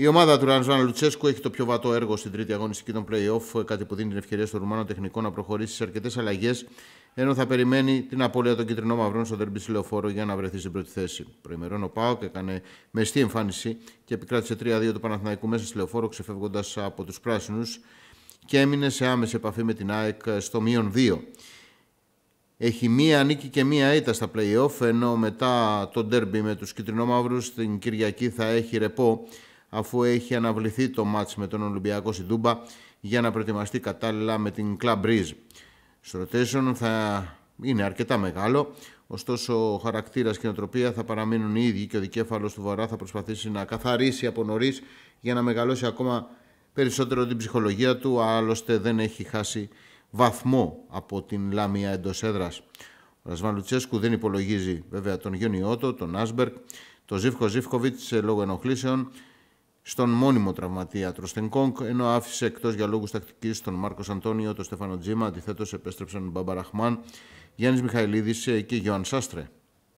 Η ομάδα του Ρανζουάν Λουτσέσκου έχει το πιο βατό έργο στην τρίτη αγωνιστική των playoff, κάτι που δίνει την ευκαιρία στο Ρουμάνο τεχνικό να προχωρήσει σε αρκετές αλλαγές, ενώ θα περιμένει την απώλεια των κυτρινών μαυρών στο τερμπή λεωφόρο για να βρεθεί στην πρώτη θέση. Προημερών ο Πάοκ έκανε μεστή εμφάνιση και επικράτησε 3-2 του Παναθηναϊκού μέσα στη λεωφόρο, ξεφεύγοντας από τους πράσινους και έμεινε σε άμεση επαφή με την ΑΕΚ στο μείον 2. Έχει μία νίκη και μία ήττα στα play-off, ενώ μετά το ντέρμπι με τους κυτρινόμαυρους την Κυριακή θα έχει ρεπό αφού έχει αναβληθεί το μάτς με τον Ολυμπιακό στην Τούμπα για να προετοιμαστεί κατάλληλα με την Club Breeze. Στο rotation θα είναι αρκετά μεγάλο, ωστόσο ο χαρακτήρας και η νοοτροπία θα παραμείνουν οι ίδιοι και ο δικέφαλος του Βορρά θα προσπαθήσει να καθαρίσει από νωρίς για να μεγαλώσει ακόμα περισσότερο την ψυχολογία του, άλλωστε δεν έχει χάσει βαθμό από την Λάμια εντός έδρας. Ο Ρασβάν Λουτσέσκου δεν υπολογίζει βέβαια τον Γιονιώτο, τον Άσμπερκ, τον Ζήφκο Ζήφκοβιτ ε, λόγω ενοχλήσεων, στον μόνιμο τραυματίατρο Στενκόγκ, ενώ άφησε εκτός για λόγους τακτικής τον Μάρκος Αντώνιο, τον Στέφανο Τζίμα, αντιθέτως επέστρεψαν Μπαμπαραχμάν, Γιάννης Μιχαηλίδης και Γιώαν Σάστρε.